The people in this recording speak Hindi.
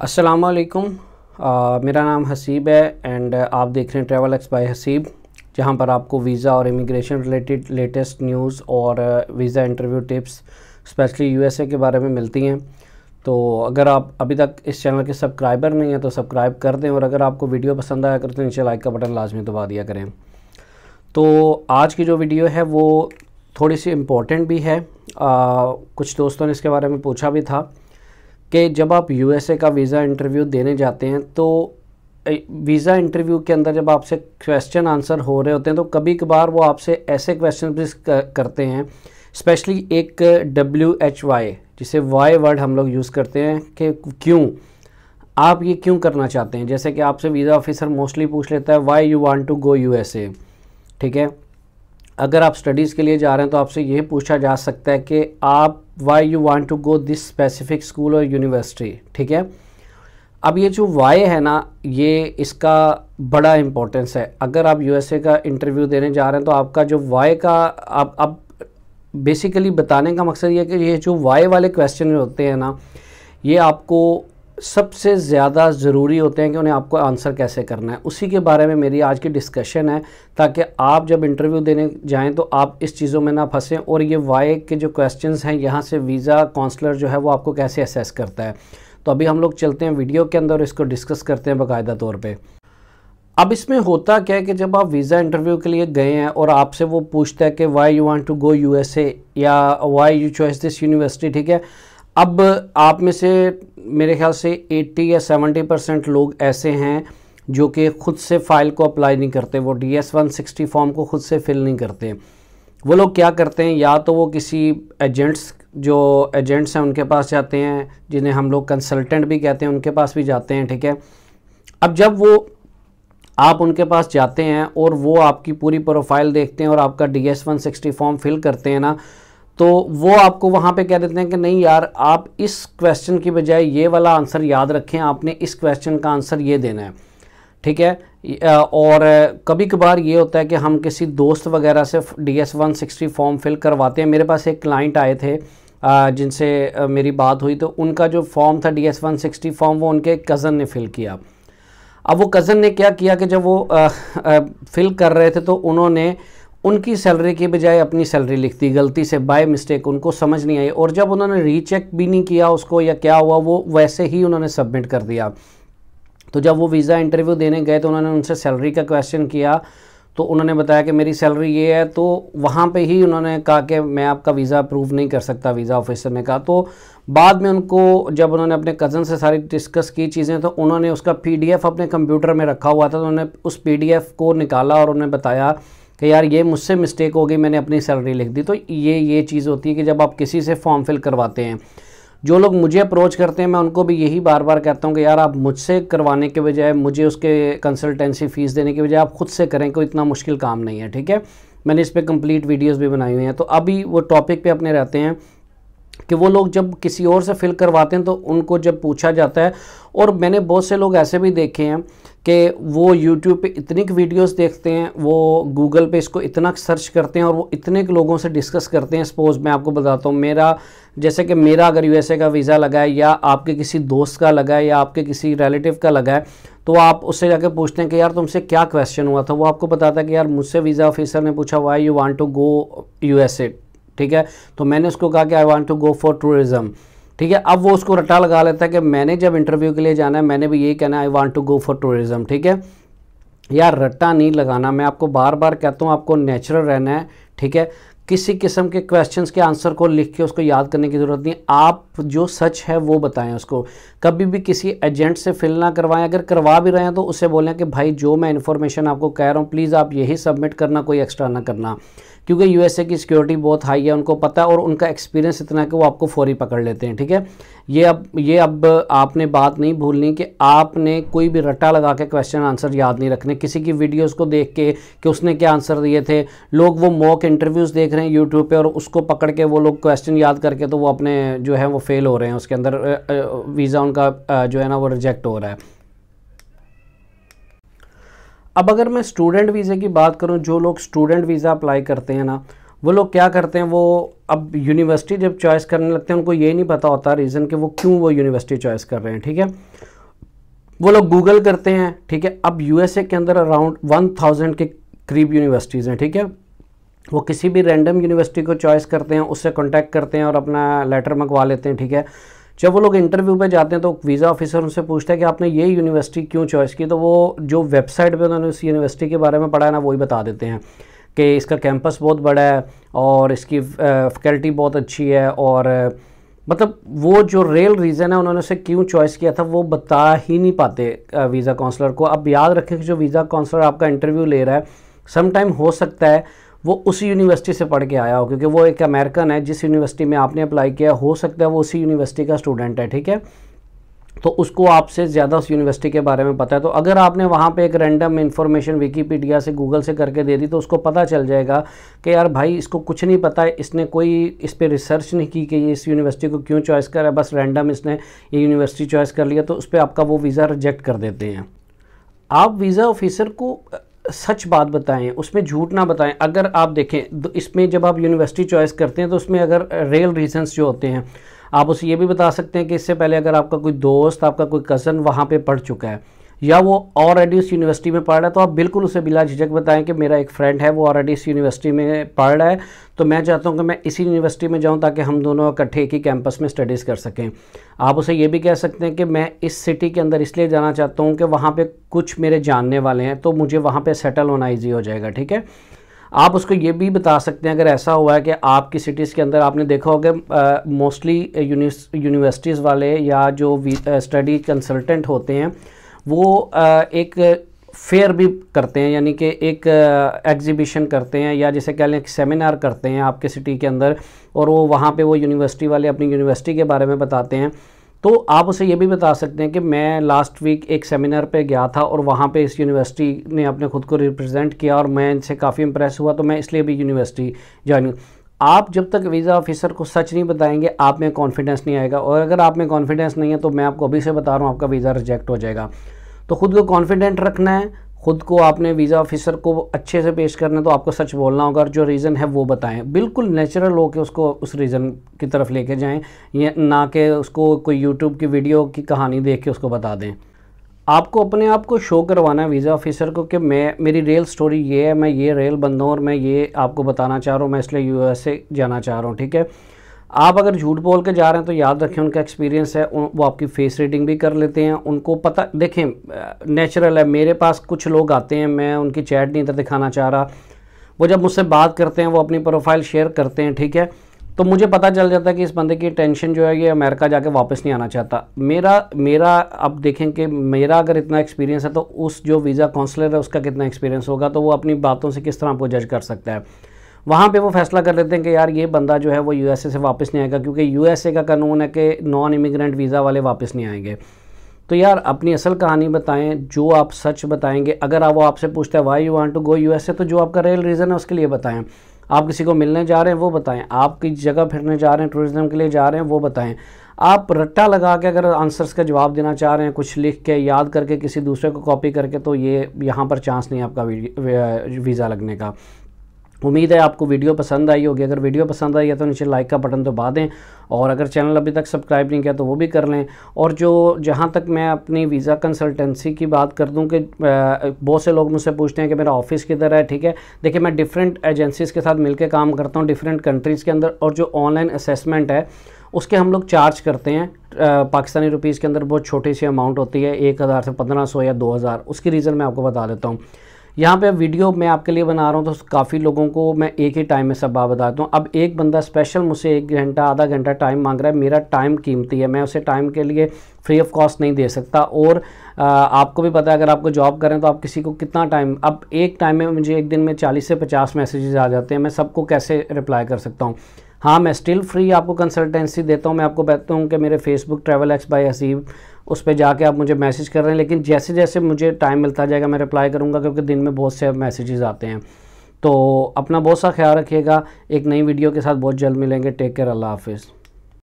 अस्सलाम वालेकुम uh, मेरा नाम हसीब है एंड uh, आप देख रहे हैं ट्रैवल एक्स बाय हसीब जहां पर आपको वीज़ा और इमिग्रेशन रिलेटेड लेटेस्ट न्यूज़ और visa interview tips specially USA के बारे में मिलती हैं तो अगर आप अभी तक इस चैनल के सब्सक्राइबर नहीं हैं तो सब्सक्राइब कर दें और अगर आपको वीडियो पसंद आया कर तो नीचे लाइक का बटन लाजमी दबा दिया करें तो आज की जो वीडियो है वो थोड़ी सी इम्पोर्टेंट भी है आ, uh, कुछ दोस्तों ने इसके बारे में पूछा भी था कि जब आप यूएसए का वीज़ा इंटरव्यू देने जाते हैं तो वीज़ा इंटरव्यू के अंदर जब आपसे क्वेश्चन आंसर हो रहे होते हैं तो कभी कभार वो आपसे ऐसे क्वेश्चन भी करते हैं स्पेशली एक डब्ल्यू एच वाई जिसे वाई वर्ड हम लोग यूज़ करते हैं कि क्यों आप ये क्यों करना चाहते हैं जैसे कि आपसे वीज़ा ऑफिसर मोस्टली पूछ लेता है why you want to go U S A ठीक है अगर आप स्टडीज़ के लिए जा रहे हैं तो आपसे ये पूछा जा सकता है कि आप why you want to go this specific school और यूनिवर्सिटी ठीक है अब ये जो वाई है ना ये इसका बड़ा इम्पोर्टेंस है अगर आप यूएसए का इंटरव्यू देने जा रहे हैं तो आपका जो वाई का आप अब बेसिकली बताने का मकसद ये है कि ये जो वाई वाले क्वेश्चन होते हैं ना ये आपको सबसे ज़्यादा ज़रूरी होते हैं कि उन्हें आपको आंसर कैसे करना है उसी के बारे में मेरी आज की डिस्कशन है ताकि आप जब इंटरव्यू देने जाएं तो आप इस चीज़ों में ना फंसें और ये वाई के जो क्वेश्चंस हैं यहाँ से वीज़ा काउंसलर जो है वो आपको कैसे असेस करता है तो अभी हम लोग चलते हैं वीडियो के अंदर इसको डिस्कस करते हैं बाकायदा तौर पर अब इसमें होता क्या है कि जब आप वीज़ा इंटरव्यू के लिए गए हैं और आपसे वो पूछता है कि why you want to go USA या why you choice this university ठीक है अब आप में से मेरे ख्याल से 80 या 70 परसेंट लोग ऐसे हैं जो कि खुद से फ़ाइल को अप्लाई नहीं करते वो D S one sixty form को खुद से फिल नहीं करते वो लोग क्या करते हैं या तो वो किसी एजेंट्स जो एजेंट्स हैं उनके पास जाते हैं जिन्हें हम लोग कंसल्टेंट भी कहते हैं उनके पास भी जाते हैं ठीक है अब जब वो आप उनके पास जाते हैं और वो आपकी पूरी प्रोफाइल देखते हैं और आपका D S one sixty form fill करते हैं ना तो वो आपको वहाँ पे कह देते हैं कि नहीं यार आप इस क्वेश्चन की बजाय ये वाला आंसर याद रखें आपने इस क्वेश्चन का आंसर ये देना है ठीक है और कभी कभार ये होता है कि हम किसी दोस्त वगैरह से D S one sixty form fill करवाते हैं मेरे पास एक क्लाइंट आए थे जिनसे मेरी बात हुई तो उनका जो फॉर्म था D S one sixty form वो उनके कज़न ने फ़िल किया अब वो कज़न ने क्या किया कि जब वो आ, आ, फिल कर रहे थे तो उन्होंने उनकी सैलरी के बजाय अपनी सैलरी लिख दी गलती से बाय मिस्टेक उनको समझ नहीं आई और जब उन्होंने रीचेक भी नहीं किया उसको या क्या हुआ वो वैसे ही उन्होंने सबमिट कर दिया तो जब वो वीज़ा इंटरव्यू देने गए तो उन्होंने उनसे सैलरी का क्वेश्चन किया तो उन्होंने बताया कि मेरी सैलरी ये है तो वहाँ पे ही उन्होंने कहा कि मैं आपका वीज़ा अप्रूव नहीं कर सकता वीज़ा ऑफिसर ने कहा तो बाद में उनको जब उन्होंने अपने कज़न से सारी डिस्कस की चीज़ें तो उन्होंने उसका पीडीएफ अपने कंप्यूटर में रखा हुआ था तो उन्होंने उस पीडीएफ को निकाला और उन्हें बताया कि यार ये मुझसे मिस्टेक हो गई मैंने अपनी सैलरी लिख दी तो ये ये चीज़ होती है कि जब आप किसी से फॉर्म फिल करवाते हैं जो लोग मुझे अप्रोच करते हैं मैं उनको भी यही बार बार कहता हूँ कि यार आप मुझसे करवाने के बजाय मुझे उसके कंसल्टेंसी फ़ीस देने के बजाय आप खुद से करें कोई इतना मुश्किल काम नहीं है ठीक है मैंने इस पर कंप्लीट वीडियोज़ भी बनाई हुई हैं तो अभी वो टॉपिक पे अपने रहते हैं कि वो लोग जब किसी और से फिल करवाते हैं तो उनको जब पूछा जाता है और मैंने बहुत से लोग ऐसे भी देखे हैं कि वो यूट्यूब पे इतनी वीडियोस देखते हैं वो गूगल पे इसको इतना सर्च करते हैं और वो इतने लोगों से डिस्कस करते हैं सपोज मैं आपको बताता हूँ मेरा जैसे कि मेरा अगर यू का वीज़ा लगा है या आपके किसी दोस्त का लगा है या आपके किसी रिलेटिव का लगा है तो आप उससे जाके पूछते हैं कि यार तुमसे क्या क्वेश्चन हुआ था वो आपको बताता है कि यार मुझसे वीज़ा ऑफिसर ने पूछा हुआ you want to go you ठीक है तो मैंने उसको कहा कि I want to go for tourism ठीक है अब वो उसको रटा लगा लेता है कि मैंने जब इंटरव्यू के लिए जाना है मैंने भी यही कहना I want to go for tourism ठीक है यार रट्टा नहीं लगाना मैं आपको बार बार कहता हूँ आपको नेचुरल रहना है ठीक है किसी किस्म के क्वेश्चंस के आंसर को लिख के उसको याद करने की ज़रूरत नहीं आप जो सच है वो बताएं उसको कभी भी किसी एजेंट से फिल ना करवाएं अगर करवा भी रहे हैं तो उससे बोलें कि भाई जो मैं इन्फॉर्मेशन आपको कह रहा हूँ प्लीज़ आप यही सबमिट करना कोई एक्स्ट्रा ना करना क्योंकि यूएसए की सिक्योरिटी बहुत हाई है उनको पता है और उनका एक्सपीरियंस इतना कि वो आपको फौरी पकड़ लेते हैं ठीक है ये अब ये अब आपने बात नहीं भूलनी कि आपने कोई भी रट्टा लगा के क्वेश्चन आंसर याद नहीं रखने किसी की वीडियोज़ को देख के कि उसने क्या आंसर दिए थे लोग वो मॉक इंटरव्यूज़ देख रहे हैं यूट्यूब पर और उसको पकड़ के वो लोग क्वेश्चन याद करके तो वो अपने जो है वो फेल हो रहे हैं उसके अंदर वीज़ा उनका जो है ना वो रिजेक्ट हो रहा है अब अगर मैं स्टूडेंट वीज़े की बात करूँ जो लोग स्टूडेंट वीज़ा अप्लाई करते हैं ना वो लोग क्या करते हैं वो अब यूनिवर्सिटी जब चॉइस करने लगते हैं उनको ये नहीं पता होता रीज़न कि वो क्यों वो यूनिवर्सिटी चॉइस कर रहे हैं ठीक है वो लोग गूगल करते हैं ठीक है अब यूएसए के अंदर अराउंड वन थाउजेंड के करीब यूनिवर्सिटीज़ हैं ठीक है वो किसी भी रैंडम यूनिवर्सिटी को चॉइस करते हैं उससे कॉन्टैक्ट करते हैं और अपना लेटर मंगवा लेते हैं ठीक है जब वो लोग इंटरव्यू पे जाते हैं तो वीज़ा ऑफिसर उनसे पूछता है कि आपने ये यूनिवर्सिटी क्यों चॉइस की तो वो जो वेबसाइट पे उन्होंने उस यूनिवर्सिटी के बारे में पढ़ा है ना वही बता देते हैं कि इसका कैंपस बहुत बड़ा है और इसकी फैकल्टी बहुत अच्छी है और मतलब वो जो रियल रीज़न है उन्होंने उसे क्यों चॉइस किया था वो बता ही नहीं पाते वीज़ा काउंसलर को अब याद रखें कि जो वीज़ा काउंसलर आपका इंटरव्यू ले रहा है समटाइम हो सकता है वो उसी यूनिवर्सिटी से पढ़ के आया हो क्योंकि वो एक अमेरिकन है जिस यूनिवर्सिटी में आपने अप्लाई किया हो सकता है वो उसी यूनिवर्सिटी का स्टूडेंट है ठीक है तो उसको आपसे ज़्यादा उस यूनिवर्सिटी के बारे में पता है तो अगर आपने वहाँ पे एक रैंडम इन्फॉर्मेशन विकीपीडिया से गूगल से करके दे दी तो उसको पता चल जाएगा कि यार भाई इसको कुछ नहीं पता है इसने कोई इस पर रिसर्च नहीं की कि ये इस यूनिवर्सिटी को क्यों चॉइस करा बस रैंडम इसने ये यूनिवर्सिटी चॉइस कर लिया तो उस पर आपका वो वीज़ा रिजेक्ट कर देते हैं आप वीज़ा ऑफिसर को सच बात बताएं उसमें झूठ ना बताएं अगर आप देखें इसमें जब आप यूनिवर्सिटी चॉइस करते हैं तो उसमें अगर रियल रीजंस जो होते हैं आप उसे ये भी बता सकते हैं कि इससे पहले अगर आपका कोई दोस्त आपका कोई कज़न वहाँ पे पढ़ चुका है या वो ऑलरेडी उस यूनिवर्सिटी में पढ़ रहा है तो आप बिल्कुल उसे बिला झिझक बताएं कि मेरा एक फ्रेंड है वो ऑलरेडी इस यूनिवर्सिटी में पढ़ रहा है तो मैं चाहता हूँ कि मैं इसी यूनिवर्सिटी में जाऊँ ताकि हम दोनों इकट्ठे ही कैंपस में स्टडीज़ कर सकें आप उसे ये भी कह सकते हैं कि मैं इस सिटी के अंदर इसलिए जाना चाहता हूँ कि वहाँ पर कुछ मेरे जानने वाले हैं तो मुझे वहाँ पर सेटल होना ईजी हो जाएगा ठीक है आप उसको ये भी बता सकते हैं अगर ऐसा हुआ है कि आपकी सिटीज़ के अंदर आपने देखा होगा मोस्टली यूनिवर्सिटीज़ वाले या जो स्टडी कंसल्टेंट होते हैं वो एक फेयर भी करते हैं यानी कि एक एग्जीबिशन करते हैं या जैसे कह लें सेमिनार करते हैं आपके सिटी के अंदर और वो वहाँ पे वो यूनिवर्सिटी वाले अपनी यूनिवर्सिटी के बारे में बताते हैं तो आप उसे ये भी बता सकते हैं कि मैं लास्ट वीक एक सेमिनार पे गया था और वहाँ पे इस यूनिवर्सिटी ने अपने खुद को रिप्रेजेंट किया और मैं इनसे काफ़ी इंप्रेस हुआ तो मैं इसलिए भी यूनिवर्सिटी ज्वाइन आप जब तक वीज़ा ऑफिसर को सच नहीं बताएंगे आप में कॉन्फिडेंस नहीं आएगा और अगर आप में कॉन्फिडेंस नहीं है तो मैं आपको अभी से बता रहा हूँ आपका वीज़ा रिजेक्ट हो जाएगा तो ख़ुद को कॉन्फिडेंट रखना है ख़ुद को आपने वीज़ा ऑफिसर को अच्छे से पेश करना है तो आपको सच बोलना होगा और जो रीज़न है वो बताएं बिल्कुल नेचुरल हो के उसको उस रीज़न की तरफ लेके जाएं ये ना कि उसको कोई यूट्यूब की वीडियो की कहानी देख के उसको बता दें आपको अपने आप को शो करवाना है वीज़ा ऑफिसर को कि मैं मेरी रेल स्टोरी ये है मैं ये रेल बंदा हूँ और मैं ये आपको बताना चाह रहा हूँ मैं इसलिए यूएसए जाना चाह रहा हूँ ठीक है आप अगर झूठ बोल के जा रहे हैं तो याद रखें उनका एक्सपीरियंस है वो आपकी फेस रीडिंग भी कर लेते हैं उनको पता देखें नेचुरल है मेरे पास कुछ लोग आते हैं मैं उनकी चैट नहीं इधर दिखाना चाह रहा वो जब मुझसे बात करते हैं वो अपनी प्रोफाइल शेयर करते हैं ठीक है तो मुझे पता चल जाता है कि इस बंदे की टेंशन जो है ये अमेरिका जाके वापस नहीं आना चाहता मेरा मेरा अब देखें कि मेरा अगर इतना एक्सपीरियंस है तो उस जो वीज़ा काउंसलर है उसका कितना एक्सपीरियंस होगा तो वो अपनी बातों से किस तरह आपको जज कर सकता है वहाँ पे वो फैसला कर लेते हैं कि यार ये बंदा जो है वो यू से वापस नहीं आएगा क्योंकि यू का कानून है कि नॉन इमिग्रेंट वीज़ा वाले वापस नहीं आएंगे तो यार अपनी असल कहानी बताएं जो आप सच बताएंगे अगर आप वो आपसे पूछते हैं why you want to go USA तो जो आपका रियल रीज़न है उसके लिए बताएं आप किसी को मिलने जा रहे हैं वो बताएं आप किस जगह फिरने जा रहे हैं टूरिज़म के लिए जा रहे हैं वो बताएं आप रट्टा लगा के अगर आंसर्स का जवाब देना चाह रहे हैं कुछ लिख के याद करके किसी दूसरे को कॉपी करके तो ये यहाँ पर चांस नहीं है आपका वीज़ा लगने का उम्मीद है आपको वीडियो पसंद आई होगी अगर वीडियो पसंद आई है तो नीचे लाइक का बटन दबा दें और अगर चैनल अभी तक सब्सक्राइब नहीं किया तो वो भी कर लें और जो जहाँ तक मैं अपनी वीज़ा कंसल्टेंसी की बात कर दूँ कि बहुत से लोग मुझसे पूछते हैं कि मेरा ऑफिस किधर है ठीक है देखिए मैं डिफरेंट एजेंसीज़ के साथ मिलकर काम करता हूँ डिफरेंट कंट्रीज़ के अंदर और जो ऑनलाइन असेसमेंट है उसके हम लोग चार्ज करते हैं पाकिस्तानी रुपीज़ के अंदर बहुत छोटी सी अमाउंट होती है एक हज़ार से पंद्रह सौ या दो हज़ार उसकी रीज़न मैं आपको बता देता हूँ यहाँ पे वीडियो मैं आपके लिए बना रहा हूँ तो काफ़ी लोगों को मैं एक ही टाइम में सब बात बताता हूँ अब एक बंदा स्पेशल मुझसे एक घंटा आधा घंटा टाइम मांग रहा है मेरा टाइम कीमती है मैं उसे टाइम के लिए फ्री ऑफ कॉस्ट नहीं दे सकता और आ, आपको भी पता है अगर आपको जॉब करें तो आप किसी को कितना टाइम अब एक टाइम में मुझे एक दिन में चालीस से पचास मैसेजेज आ जाते हैं मैं सबको कैसे रिप्लाई कर सकता हूँ हाँ मैं स्टिल फ्री आपको कंसल्टेंसी देता हूँ मैं आपको बताता हूँ कि मेरे Facebook travel X by Haseeb उस पर जाके आप मुझे मैसेज कर रहे हैं लेकिन जैसे जैसे मुझे टाइम मिलता जाएगा मैं रिप्लाई करूँगा क्योंकि दिन में बहुत से मैसेजेस आते हैं तो अपना बहुत सा ख्याल रखिएगा एक नई वीडियो के साथ बहुत जल्द मिलेंगे टेक केयर अल्लाह हाफिज़